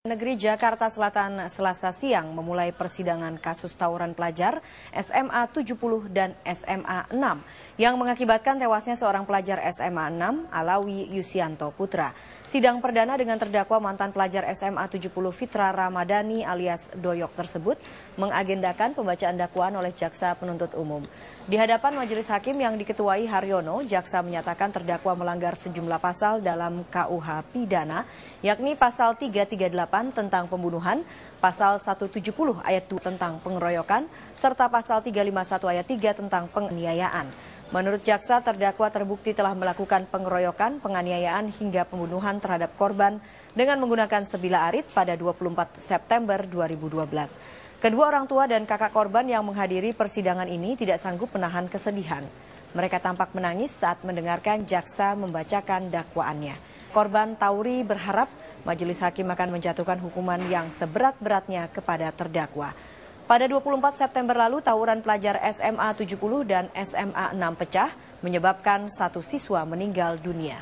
Negeri Jakarta Selatan Selasa siang memulai persidangan kasus tawuran pelajar SMA 70 dan SMA 6 yang mengakibatkan tewasnya seorang pelajar SMA 6 Alawi Yusianto Putra. Sidang perdana dengan terdakwa mantan pelajar SMA 70 Fitra Ramadhani alias Doyok tersebut mengagendakan pembacaan dakwaan oleh jaksa penuntut umum. Di hadapan majelis hakim yang diketuai Haryono, jaksa menyatakan terdakwa melanggar sejumlah pasal dalam KUH pidana yakni pasal 338 8 tentang pembunuhan, pasal 170 ayat 2 tentang pengeroyokan, serta pasal 351 ayat 3 tentang penganiayaan. Menurut jaksa, terdakwa terbukti telah melakukan pengeroyokan, penganiayaan hingga pembunuhan terhadap korban dengan menggunakan sebila arit pada 24 September 2012. Kedua orang tua dan kakak korban yang menghadiri persidangan ini tidak sanggup menahan kesedihan. Mereka tampak menangis saat mendengarkan jaksa membacakan dakwaannya. Korban Tauri berharap Majelis Hakim akan menjatuhkan hukuman yang seberat-beratnya kepada terdakwa. Pada 24 September lalu, tawuran pelajar SMA 70 dan SMA 6 pecah menyebabkan satu siswa meninggal dunia.